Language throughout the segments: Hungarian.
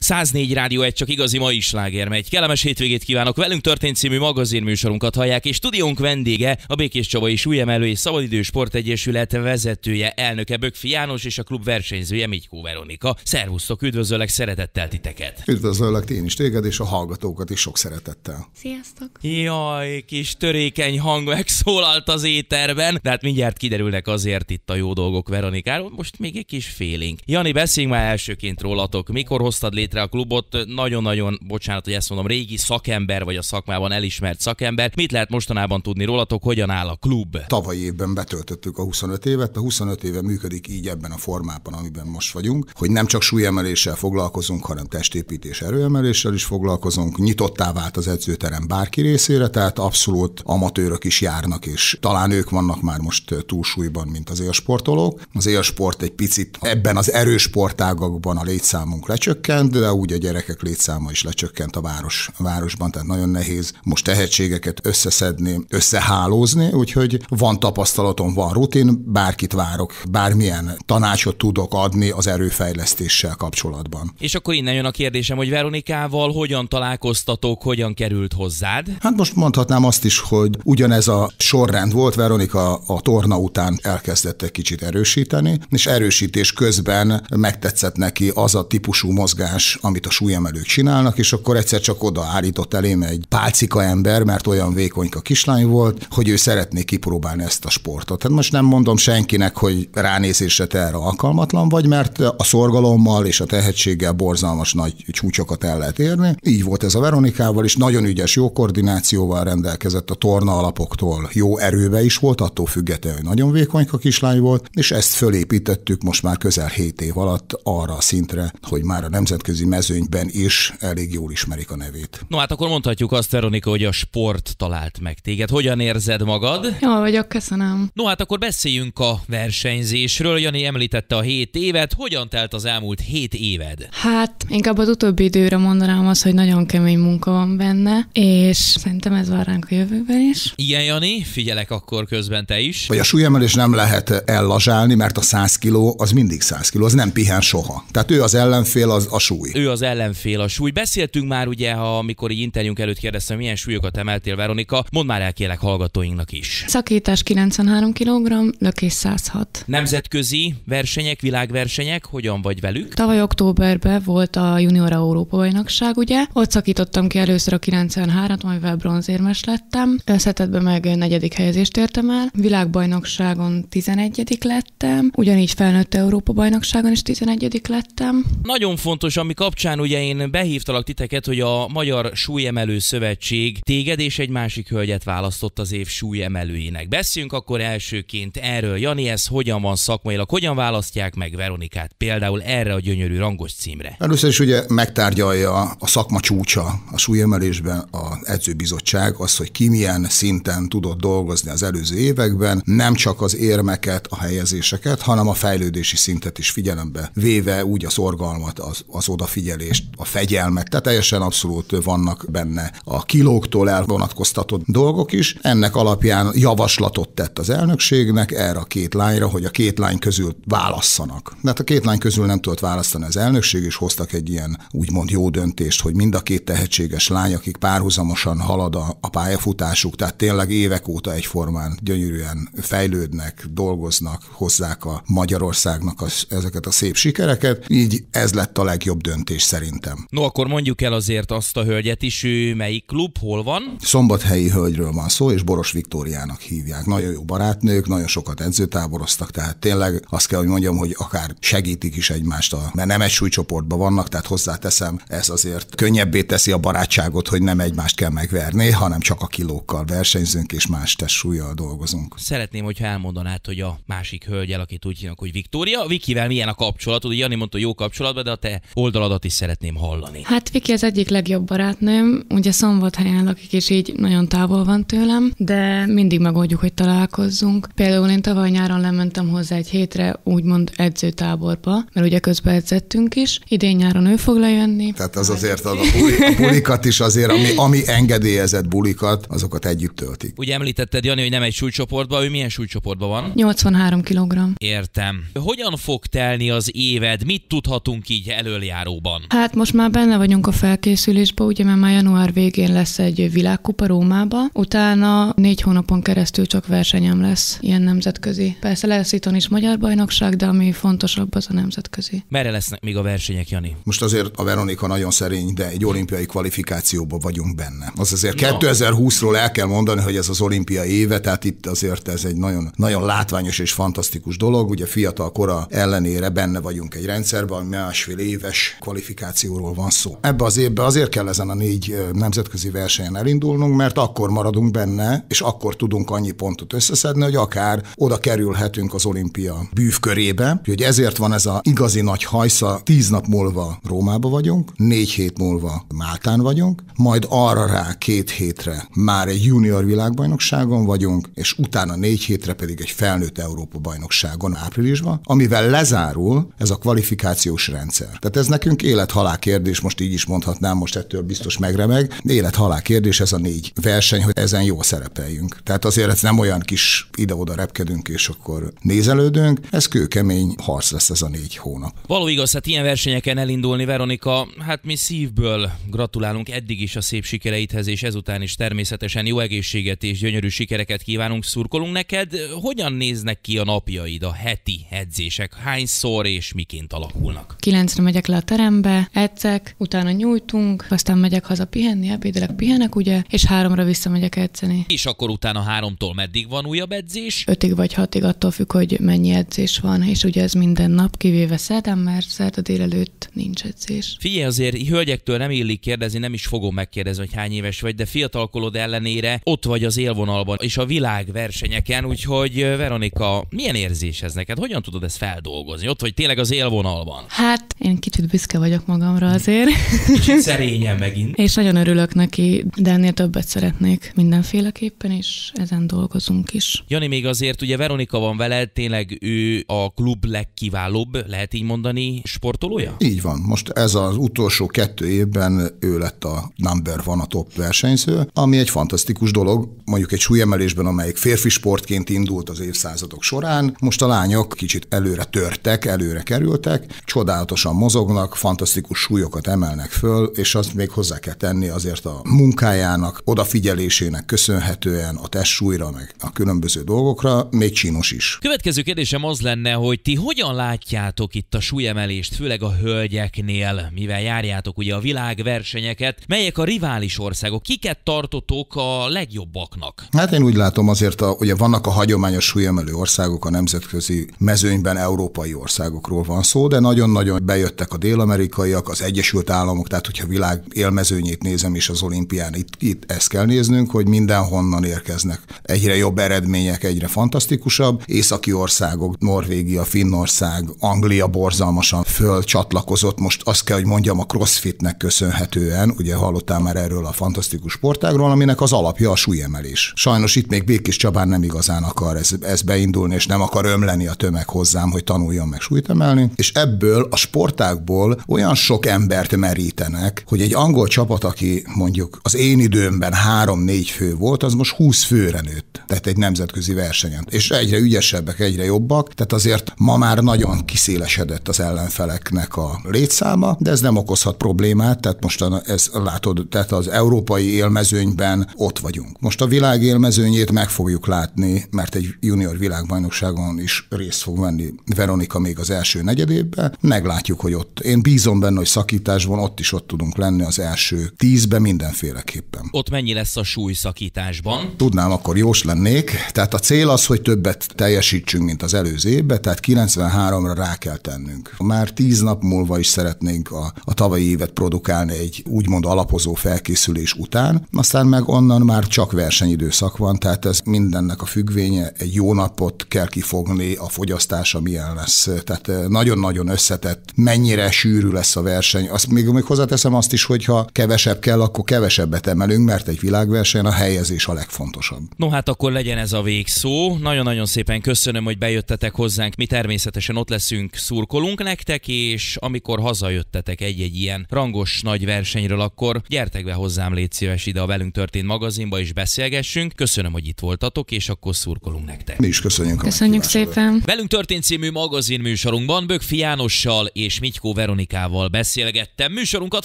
104 Rádió egy csak igazi mai sláger megy. Kellemes hétvégét kívánok! Velünk történt című műsorunkat hallják, és stúdiónk vendége a Békés Csaba és Újemelő és Szabadidő Sportegyesület vezetője, elnöke Bökfi János és a klub versenyzője Mityó Veronika. Szervusztok, üdvözöllek szeretettel titeket! Üdvözöllek én is téged, és a hallgatókat is sok szeretettel. Sziasztok! Jaj, kis törékeny hang megszólalt az éterben, de hát mindjárt kiderülnek azért itt a jó dolgok Veronikáról, most még egy kis félénk. Jani, beszéljünk már elsőként rólatok. Mikor hoztad létre létre a klubot. Nagyon-nagyon, bocsánat, hogy ezt mondom, régi szakember vagy a szakmában elismert szakember. Mit lehet mostanában tudni rólatok, hogyan áll a klub? Tavaly évben betöltöttük a 25 évet, a 25 éve működik így ebben a formában, amiben most vagyunk, hogy nem csak súlyemeléssel foglalkozunk, hanem testépítés erőemeléssel is foglalkozunk. Nyitottá vált az edzőterem bárki részére, tehát abszolút amatőrök is járnak, és talán ők vannak már most túlsúlyban, mint az élsportolók. Az élsport egy picit ebben az erősportágakban a létszámunk lecsökkent, de úgy a gyerekek létszáma is lecsökkent a város, a városban, tehát nagyon nehéz most tehetségeket összeszedni, összehálózni, úgyhogy van tapasztalatom, van rutin, bárkit várok, bármilyen tanácsot tudok adni az erőfejlesztéssel kapcsolatban. És akkor innen jön a kérdésem, hogy Veronikával hogyan találkoztatok, hogyan került hozzád? Hát most mondhatnám azt is, hogy ugyanez a sorrend volt, Veronika a torna után elkezdett egy kicsit erősíteni, és erősítés közben megtetszett neki az a típusú mozgás, is, amit a súlyemelők csinálnak, és akkor egyszer csak oda állított elém egy pálcika ember, mert olyan a kislány volt, hogy ő szeretné kipróbálni ezt a sportot. Tehát most nem mondom senkinek, hogy ránézésre te erre alkalmatlan vagy, mert a szorgalommal és a tehetséggel borzalmas nagy csúcsokat el lehet érni. Így volt ez a Veronikával is, nagyon ügyes, jó koordinációval rendelkezett a torna alapoktól, jó erőbe is volt, attól függetlenül, hogy nagyon a kislány volt, és ezt fölépítettük most már közel 7 év alatt arra a szintre, hogy már a nemzetközi nemzetközi mezőnyben is elég jól ismerik a nevét. No hát akkor mondhatjuk azt, Veronika, hogy a sport talált meg téged. Hogyan érzed magad? Jól vagyok, köszönöm. No hát akkor beszéljünk a versenyzésről. Jani említette a 7 évet. Hogyan telt az elmúlt 7 éved? Hát inkább az utóbbi időre mondanám azt, hogy nagyon kemény munka van benne, és szerintem ez van ránk a jövőben is. Igen, Jani, figyelek akkor közben te is. Vagy a súlyemelés nem lehet ellazsálni, mert a 100 kiló az mindig 100 kiló, az nem pihen soha. Tehát ő az ellenfél, az a súly súly. Ő az ellenfél a súly. Beszéltünk már ugye, ha amikor egy interjúnk előtt kérdeztem, milyen súlyokat emeltél, Veronika, mondd már el kérlek hallgatóinknak is. Szakítás 93 kg, lökés 106. Nemzetközi versenyek, világversenyek, hogyan vagy velük? Tavaly októberben volt a Junior Európa bajnokság, ugye? Ott szakítottam ki először a 93-at, amivel bronzérmes lettem. Összetetben meg negyedik helyezést értem el. Világbajnokságon 11 lettem, ugyanígy felnőtt Európa bajnokságon is 11 lettem. Nagyon fontos, amikor kapcsán ugye én behívtalak titeket, hogy a Magyar Súlyemelő Szövetség téged és egy másik hölgyet választott az év súlyemelőjének. Beszéljünk akkor elsőként erről. Jani, ez hogyan van szakmailag? Hogyan választják meg Veronikát például erre a gyönyörű rangos címre? Először is ugye megtárgyalja a szakma csúcsa a súlyemelésben a edzőbizottság, az, hogy ki milyen szinten tudott dolgozni az előző években, nem csak az érmeket, a helyezéseket, hanem a fejlődési szintet is figyelembe véve úgy a szorgalmat, az, az oda odafigyelést, a fegyelmet, tehát teljesen abszolút vannak benne a kilóktól elvonatkoztatott dolgok is. Ennek alapján javaslatot tett az elnökségnek erre a két lányra, hogy a két lány közül válasszanak. Mert a két lány közül nem tudott választani az elnökség, és hoztak egy ilyen úgymond jó döntést, hogy mind a két tehetséges lány, akik párhuzamosan halad a, a pályafutásuk, tehát tényleg évek óta egyformán gyönyörűen fejlődnek, dolgoznak, hozzák a Magyarországnak az, ezeket a szép sikereket, így ez lett a legjobb döntés szerintem. No, akkor mondjuk el azért azt a hölgyet is, ő melyik klub, hol van? Szombathelyi hölgyről van szó, és Boros Viktóriának hívják. Nagyon jó barátnők, nagyon sokat edzőtáboroztak, tehát tényleg azt kell, hogy mondjam, hogy akár segítik is egymást, a, mert nem egy súlycsoportban vannak, tehát hozzáteszem, ez azért könnyebbé teszi a barátságot, hogy nem egymást kell megverni, hanem csak a kilókkal versenyzünk, és más testsúlyjal dolgozunk. Szeretném, hogyha elmondanád, hogy a másik hölgyel, akit úgy hívnak, hogy Viktória, Vikivel milyen a kapcsolatod? Jani mondta, jó kapcsolatban, de a te oldal oldaladat is szeretném hallani. Hát Viki az egyik legjobb barátnőm, ugye szombathelyen lakik, és így nagyon távol van tőlem, de mindig megoldjuk, hogy találkozzunk. Például én tavaly nyáron lementem hozzá egy hétre, úgymond edzőtáborba, mert ugye közben edzettünk is. Idén nyáron ő fog lejönni. Tehát az azért a, buli, a bulikat is azért, ami, ami engedélyezett bulikat, azokat együtt töltik. Ugye említetted, Jani, hogy nem egy súlycsoportban, ő milyen súlycsoportban van? 83 kg. Értem. Hogyan fog telni az éved? Mit tudhatunk így előjáró záróban. Hát most már benne vagyunk a felkészülésben, ugye mert már január végén lesz egy világkupa Rómába, utána négy hónapon keresztül csak versenyem lesz, ilyen nemzetközi. Persze lesz itt is magyar bajnokság, de ami fontosabb az a nemzetközi. Merre lesznek még a versenyek, Jani? Most azért a Veronika nagyon szerény, de egy olimpiai kvalifikációban vagyunk benne. Az azért 2020-ról el kell mondani, hogy ez az olimpiai éve, tehát itt azért ez egy nagyon, nagyon látványos és fantasztikus dolog. Ugye fiatal kora ellenére benne vagyunk egy rendszerben, ami másfél éves kvalifikációról van szó. Ebbe az évben azért kell ezen a négy nemzetközi versenyen elindulnunk, mert akkor maradunk benne, és akkor tudunk annyi pontot összeszedni, hogy akár oda kerülhetünk az olimpia bűvkörébe. Úgyhogy ezért van ez a igazi nagy hajsza, tíz nap múlva Rómába vagyunk, négy hét múlva Máltán vagyunk, majd arra rá két hétre már egy junior világbajnokságon vagyunk, és utána négy hétre pedig egy felnőtt Európa bajnokságon áprilisban, amivel lezárul ez a kvalifikációs rendszer. Tehát ez nekünk nekünk élet-halál kérdés, most így is mondhatnám, most ettől biztos megremeg. Élet-halál kérdés ez a négy verseny, hogy ezen jól szerepeljünk. Tehát azért ez nem olyan kis ide-oda repkedünk, és akkor nézelődünk. Ez kőkemény harc lesz ez a négy hónap. Való igaz, hát ilyen versenyeken elindulni, Veronika, hát mi szívből gratulálunk eddig is a szép sikereidhez, és ezután is természetesen jó egészséget és gyönyörű sikereket kívánunk, szurkolunk neked. Hogyan néznek ki a napjaid, a heti edzések? Hányszor és miként alakulnak? Kilencre megyek le a terembe, edzek, utána nyújtunk, aztán megyek haza pihenni, ebédelek, pihenek, ugye, és háromra visszamegyek edzeni. És akkor utána háromtól meddig van újabb edzés? Ötig vagy hatig attól függ, hogy mennyi edzés van, és ugye ez minden nap, kivéve szerdán, mert szerda délelőtt nincs edzés. Figyelj, azért hölgyektől nem illik kérdezni, nem is fogom megkérdezni, hogy hány éves vagy, de fiatalkolod ellenére ott vagy az élvonalban és a világ versenyeken, úgyhogy Veronika, milyen érzés ez neked? Hogyan tudod ezt feldolgozni? Ott vagy tényleg az élvonalban? Hát én kicsit büszke vagyok magamra azért. Kicsit szerényen megint. és nagyon örülök neki, de ennél többet szeretnék mindenféleképpen, és ezen dolgozunk is. Jani, még azért ugye Veronika van veled, tényleg ő a klub legkiválóbb, lehet így mondani, sportolója? Így van. Most ez az utolsó kettő évben ő lett a number van a top versenyző, ami egy fantasztikus dolog, mondjuk egy súlyemelésben, amelyik férfi sportként indult az évszázadok során. Most a lányok kicsit előre törtek, előre kerültek, csodálatosan folyamatosan mozognak, fantasztikus súlyokat emelnek föl, és azt még hozzá kell tenni azért a munkájának, odafigyelésének köszönhetően a testsúlyra, meg a különböző dolgokra, még csinos is. Következő kérdésem az lenne, hogy ti hogyan látjátok itt a súlyemelést, főleg a hölgyeknél, mivel járjátok ugye a világversenyeket, melyek a rivális országok, kiket tartotok a legjobbaknak? Hát én úgy látom azért, a, ugye vannak a hagyományos súlyemelő országok, a nemzetközi mezőnyben európai országokról van szó, de nagyon-nagyon be bejöttek a dél-amerikaiak, az Egyesült Államok, tehát hogyha világ élmezőnyét nézem is az olimpián, itt, itt ezt kell néznünk, hogy mindenhonnan érkeznek. Egyre jobb eredmények, egyre fantasztikusabb. Északi országok, Norvégia, Finnország, Anglia borzalmasan fölcsatlakozott. Most azt kell, hogy mondjam, a crossfitnek köszönhetően, ugye hallottál már erről a fantasztikus sportágról, aminek az alapja a súlyemelés. Sajnos itt még Békés Csabán nem igazán akar ez, ez beindulni, és nem akar ömleni a tömeg hozzám, hogy tanuljon meg súlyt emelni. És ebből a sport sportákból olyan sok embert merítenek, hogy egy angol csapat, aki mondjuk az én időmben három-négy fő volt, az most 20 főre nőtt. Tehát egy nemzetközi versenyen. És egyre ügyesebbek, egyre jobbak, tehát azért ma már nagyon kiszélesedett az ellenfeleknek a létszáma, de ez nem okozhat problémát, tehát most ez látod, tehát az európai élmezőnyben ott vagyunk. Most a világ élmezőnyét meg fogjuk látni, mert egy junior világbajnokságon is részt fog venni Veronika még az első negyedében, meglátjuk reméljük, hogy ott. Én bízom benne, hogy szakításban ott is ott tudunk lenni az első tízbe mindenféleképpen. Ott mennyi lesz a súly szakításban? Tudnám, akkor jós lennék. Tehát a cél az, hogy többet teljesítsünk, mint az előző évben, tehát 93-ra rá kell tennünk. Már tíz nap múlva is szeretnénk a, a tavalyi évet produkálni egy úgymond alapozó felkészülés után, aztán meg onnan már csak versenyidőszak van, tehát ez mindennek a függvénye, egy jó napot kell kifogni, a fogyasztása milyen lesz. Tehát eh, nagyon-nagyon összetett mennyire sűrű lesz a verseny. Azt még, még hozzáteszem azt is, hogy ha kevesebb kell, akkor kevesebbet emelünk, mert egy világverseny a helyezés a legfontosabb. No hát akkor legyen ez a végszó. Nagyon-nagyon szépen köszönöm, hogy bejöttetek hozzánk. Mi természetesen ott leszünk, szurkolunk nektek, és amikor hazajöttetek egy-egy ilyen rangos nagy versenyről, akkor gyertek be hozzám, légy szíves ide a velünk történt magazinba, és beszélgessünk. Köszönöm, hogy itt voltatok, és akkor szurkolunk nektek. Mi is köszönjük. Köszönjük szépen. Velünk történt című magazin műsorunkban Bögfi Jánossal és és Mityko Veronikával beszélgettem. Műsorunkat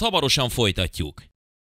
hamarosan folytatjuk.